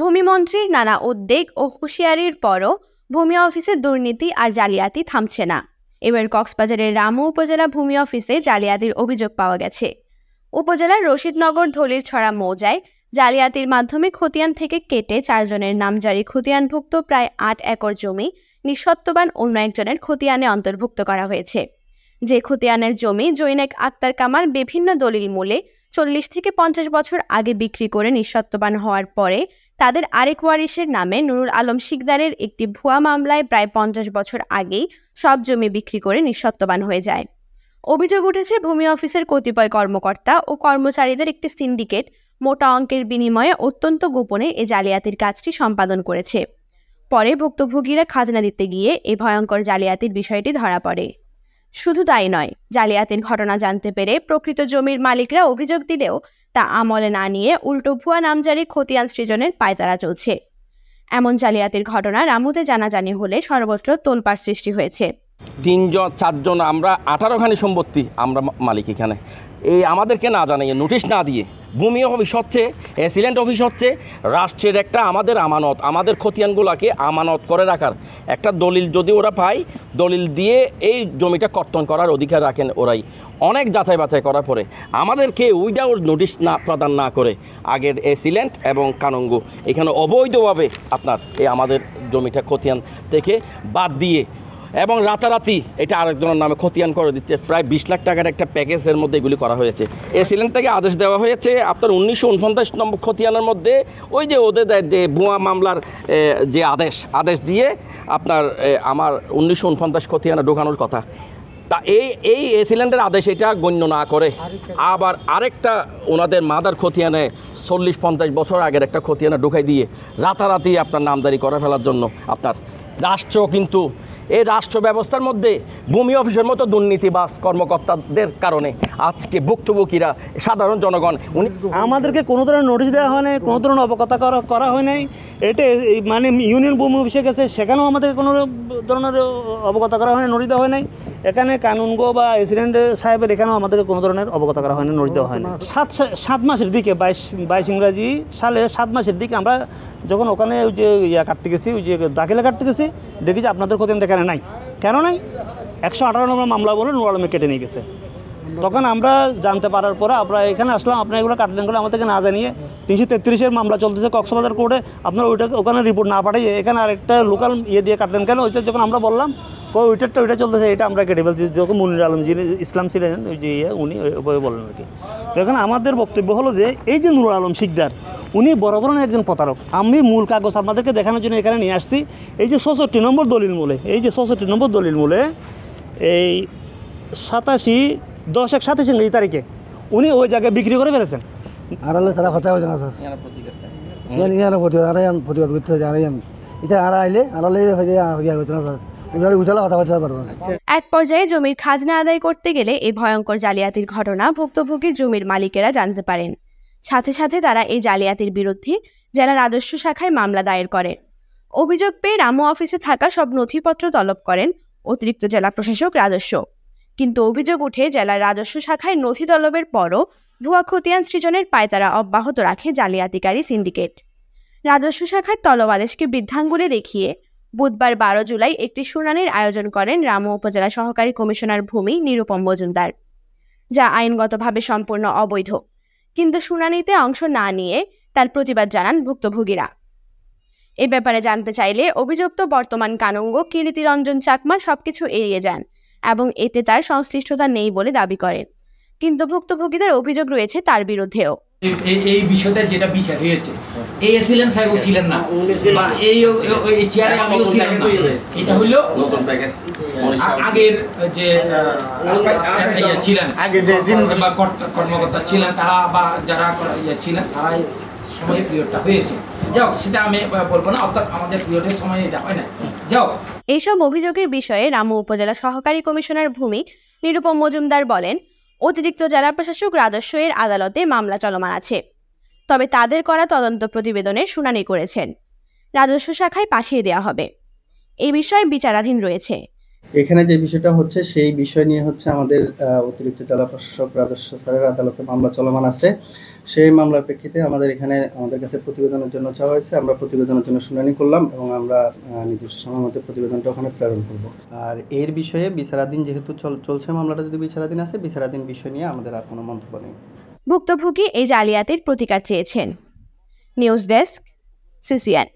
ভূমিমন্ত্রীর নানা উদ্বেগ ও হুঁশিয়ারির পরও ভূমি অফিসে দুর্নীতি আর জালিয়াতি থামছে না এবার কক্সবাজারের রামু উপজেলা ভূমি অফিসে জালিয়াতির অভিযোগ পাওয়া গেছে উপজেলার রশিদনগর ধলির ছড়া মৌজায় জালিয়াতির মাধ্যমে খতিয়ান থেকে কেটে চারজনের নামজারি খতিয়ানভুক্ত প্রায় আট একর জমি নিঃসত্ত্ববান অন্য একজনের খতিয়ানে অন্তর্ভুক্ত করা হয়েছে যে খতিয়ানের জমি জৈনেক আক্তার কামাল বিভিন্ন দলিল মূলে চল্লিশ থেকে পঞ্চাশ বছর আগে বিক্রি করে নিঃসত্ত্ববান হওয়ার পরে তাদের আরেক ওয়ারিসের নামে নুরুল আলম শিকদারের একটি ভুয়া মামলায় প্রায় পঞ্চাশ বছর আগেই সব জমি বিক্রি করে নিঃসত্ত্ববান হয়ে যায় অভিযোগ উঠেছে ভূমি অফিসের কতিপয় কর্মকর্তা ও কর্মচারীদের একটি সিন্ডিকেট মোটা অঙ্কের বিনিময়ে অত্যন্ত গোপনে এ জালিয়াতির কাজটি সম্পাদন করেছে পরে ভুক্তভোগীরা খাজনা দিতে গিয়ে এ ভয়ঙ্কর জালিয়াতির বিষয়টি ধরা পড়ে শুধু তাই নয় জালিয়াতির ঘটনা জানতে পেরে প্রকৃত জমির মালিকরা অভিযোগ দিলেও তা আমলে না নিয়ে উল্টো ভুয়া নামজারি খতিয়ান সৃজনের পায়তারা চলছে এমন জালিয়াতির ঘটনা রামুতে জানাজানি হলে সর্বত্র তোলপাড় সৃষ্টি হয়েছে তিনজন চারজন আমরা আঠারোখানি সম্পত্তি আমরা মালিক এখানে এই আমাদেরকে না জানিয়ে নোটিশ না দিয়ে ভূমি অফিস হচ্ছে অ্যাসিডেন্ট অফিস হচ্ছে রাষ্ট্রের একটা আমাদের আমানত আমাদের খতিয়ানগুলোকে আমানত করে রাখার একটা দলিল যদি ওরা পায় দলিল দিয়ে এই জমিটা কর্তন করার অধিকার রাখেন ওরাই অনেক যাচাই বাছাই করার পরে আমাদেরকে উইদাউট নোটিশ না প্রদান না করে আগের এসিলেন্ট এবং কানঙ্গু এখানে অবৈধভাবে আপনার এই আমাদের জমিটা খতিয়ান থেকে বাদ দিয়ে এবং রাতারাতি এটা আরেকজনের নামে খতিয়ান করে দিচ্ছে প্রায় বিশ লাখ টাকার একটা প্যাকেজের মধ্যে এগুলি করা হয়েছে এসিলেন থেকে আদেশ দেওয়া হয়েছে আপনার উনিশশো উনপঞ্চাশ নম্বর খতিয়ানের মধ্যে ওই যে ওদের যে ভুয়া মামলার যে আদেশ আদেশ দিয়ে আপনার আমার উনিশশো উনপঞ্চাশ খতিয়ানা ঢোকানোর কথা তা এই এই এসিলেন্ডের আদেশ এটা গণ্য না করে আবার আরেকটা ওনাদের মাদার খতিয়ানে চল্লিশ পঞ্চাশ বছর আগের একটা খতিয়ানা ঢুকাই দিয়ে রাতারাতি আপনার নামদারি করে ফেলার জন্য আপনার রাষ্ট্র কিন্তু এই রাষ্ট্র ব্যবস্থার মধ্যে ভূমি অফিসের মতো দুর্নীতিবাস কর্মকর্তাদের কারণে আজকে ভুক্তভোগীরা সাধারণ জনগণ উনি আমাদেরকে কোনো ধরনের নোটিশ দেওয়া হয় নাই কোনো ধরনের অবগত করা হয় নাই এটা মানে ইউনিয়ন ভূমি অফিসে গেছে সেখানেও আমাদেরকে কোনো ধরনের অবগত করা হয় নাই নোটিশ দেওয়া হয় নাই এখানে কানুনগো বা এসিডেন্ট সাহেবের এখানেও আমাদেরকে কোনো ধরনের অবগত করা হয় না নোটিশ দেওয়া হয় না সাত সাত মাসের দিকে বাইশ বাইশ ইংরাজি সালে সাত মাসের দিকে আমরা যখন ওখানে ওই যে ইয়া কাটতে গেছি ওই যে দাখিলা কাটতে গেছি দেখি যে আপনাদের কোথায় দেখা এখানে নাই কেন নাই একশো আঠারো নম্বর মামলা বলে নুর আলমে কেটে নিয়ে গেছে তখন আমরা জানতে পারার পরে আমরা এখানে আসলাম আপনার এগুলো কাটলেন করে আমাদেরকে না জানিয়ে তিনশো তেত্রিশের মামলা চলতেছে কক্সবাজার কোর্টে আপনার ওইটাকে ওখানে রিপোর্ট না পাঠিয়ে এখানে আরেকটা লোকাল ইয়ে দিয়ে কাটলেন কেন ওইটা যখন আমরা বললাম ওই ওইটারটা ওইটা চলতেছে এটা আমরা কেটে ফেলছি যখন মুনির আলম যিনি ইসলাম ছিলেন ওই যে ইয়ে, উনি ওইভাবে বললেন আর কি তো এখন আমাদের বক্তব্য হলো যে এই যে নুরুল আলম শিকদার উনি বড় ধরনের একজন প্রতারক আমি মূল কাগজ আপনাদেরকে দেখানোর জন্য এখানে নিয়ে আসছি এই যে ছষট্টি নম্বর দলিল মূলে এই যে ছষট্টি নম্বর দলিল মূলে এই সাতাশি দশ এক সাতাশি এই তারিখে উনি ওই জায়গায় বিক্রি করে ফেলেছেন কথা এক পর্যায়ে জমির খাজনা আদায় করতে গেলে এই ভয়ঙ্কর জালিয়াতির ঘটনা ভুক্তভোগীর জমির মালিকেরা জানতে পারেন সাথে সাথে তারা এই জালিয়াতির বিরুদ্ধে জেলা রাজস্ব শাখায় মামলা দায়ের করে অভিযোগ পেয়ে রামু অফিসে থাকা সব নথিপত্র তলব করেন অতিরিক্ত জেলা প্রশাসক রাজস্ব কিন্তু অভিযোগ উঠে জেলার রাজস্ব শাখায় নথি তলবের পরও ভুয়া খতিয়ান সৃজনের পায়তারা অব্যাহত রাখে জালিয়াতিকারী সিন্ডিকেট রাজস্ব শাখার তলব আদেশকে বৃদ্ধাঙ্গুলে দেখিয়ে বুধবার বারো জুলাই একটি শুনানির আয়োজন করেন রামু উপজেলা সহকারী কমিশনার ভূমি নিরুপম মজুমদার যা আইনগতভাবে সম্পূর্ণ অবৈধ কিন্তু শুনানিতে অংশ না নিয়ে তার প্রতিবাদ জানান ভুক্তভোগীরা এ ব্যাপারে জানতে চাইলে অভিযুক্ত বর্তমান কানঙ্গ কীর্তিরঞ্জন চাকমা সবকিছু এড়িয়ে যান এবং এতে তার সংশ্লিষ্টতা নেই বলে দাবি করেন কিন্তু ভুক্তভোগীদের অভিযোগ রয়েছে তার বিরুদ্ধেও এই বিষয়টা যেটা বিচার হয়েছে এই ছিলেন না বা এই চেয়ারে আমিও ছিলাম না এটা আগের যে আচ্ছা, আচ্ছা, আচ্ছা। ছিলেন আগে যে কর্মকর্তা ছিলেন তারা বা যারা ছিলেন তারাই সময় পিরিয়ডটা হয়েছে যাও সেটা আমি বলবো না অর্থাৎ আমাদের পিরিয়ডের সময় এটা হয় না যাও এইসব অভিযোগের বিষয়ে রামু উপজেলা সহকারী কমিশনার ভূমি নিরুপম মজুমদার বলেন অতিরিক্ত জেলা প্রশাসক রাজস্ব এর আদালতে মামলা চলমান আছে তবে তাদের করা তদন্ত প্রতিবেদনের শুনানি করেছেন রাজস্ব শাখায় পাঠিয়ে দেওয়া হবে এ বিষয়ে বিচারাধীন রয়েছে এখানে যে বিষয়টা হচ্ছে সেই বিষয় নিয়ে হচ্ছে আমাদের অতিরিক্ত জেলা প্রশাসক রাজস্ব স্যারের আদালতে মামলা চলমান আছে সেই মামলার প্রেক্ষিতে আমাদের এখানে আমাদের কাছে প্রতিবেদনের জন্য চাওয়া হয়েছে আমরা প্রতিবেদনের জন্য শুনানি করলাম এবং আমরা নিজস্ব সময় মতো প্রতিবেদনটা ওখানে প্রেরণ করব আর এর বিষয়ে বিচারাধীন যেহেতু চলছে মামলাটা যদি বিচারাধীন আছে বিচারাধীন বিষয় নিয়ে আমাদের আর কোনো মন্তব্য নেই ভুক্তভোগী এই জালিয়াতির প্রতিকার চেয়েছেন নিউজ ডেস্ক সিসিএন